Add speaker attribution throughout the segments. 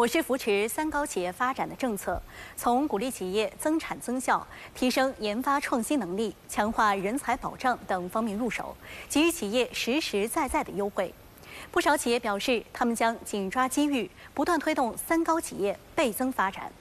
Speaker 1: 我市扶持三高企业发展的政策，从鼓励企业增产增效、提升研发创新能力、强化人才保障等方面入手，给予企业实实在在的优惠。不少企业表示，他们将紧抓机遇，不断推动三高企业倍增发展。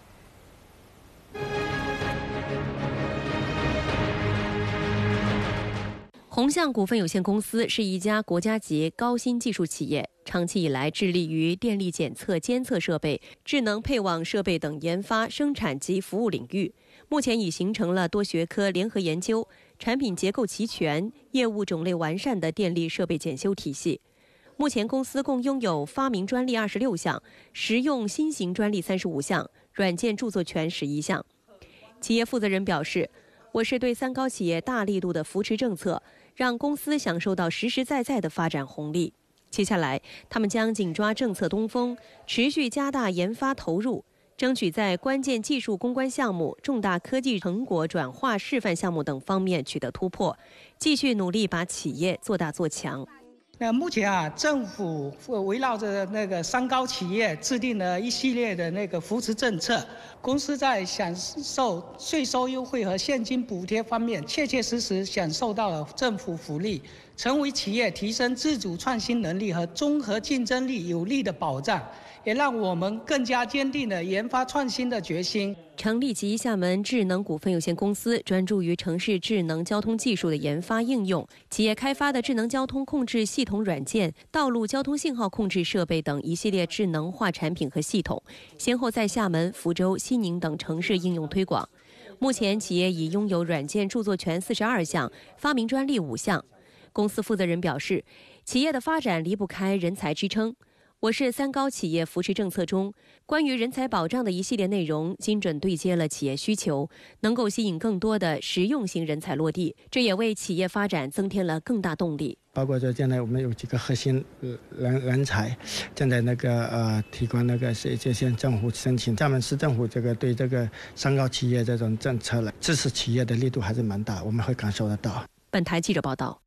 Speaker 2: 红象股份有限公司是一家国家级高新技术企业，长期以来致力于电力检测、监测设备、智能配网设备等研发、生产及服务领域。目前已形成了多学科联合研究、产品结构齐全、业务种类完善的电力设备检修体系。目前，公司共拥有发明专利二十六项，实用新型专利三十五项，软件著作权十一项。企业负责人表示。我市对“三高”企业大力度的扶持政策，让公司享受到实实在在的发展红利。接下来，他们将紧抓政策东风，持续加大研发投入，争取在关键技术攻关项目、重大科技成果转化示范项目等方面取得突破，继续努力把企业做大做强。
Speaker 3: 那目前啊，政府围绕着那个“三高”企业制定了一系列的那个扶持政策，公司在享受税收优惠和现金补贴方面，切切实实享受到了政府福利，成为企业提升自主创新能力和综合竞争力有力的保障，也让我们更加坚定了研发创新的决心。成立及厦门智能股份有限公
Speaker 2: 司，专注于城市智能交通技术的研发应用，企业开发的智能交通控制系统。同软件、道路交通信号控制设备等一系列智能化产品和系统，先后在厦门、福州、西宁等城市应用推广。目前，企业已拥有软件著作权四十二项、发明专利五项。公司负责人表示，企业的发展离不开人才支撑。我市三高企业扶持政策中，关于人才保障的一系列内容，精准对接了企业需求，能够吸引更多的实用型人才落地，这也为企业发展增添了更大动力。
Speaker 4: 包括说，现在我们有几个核心人人才，正在那个呃，提供那个是这些政府申请，厦门市政府这个对这个三高企业这种政策来支持企业的力度还是蛮大，我们会感受得到。
Speaker 2: 本台记者报道。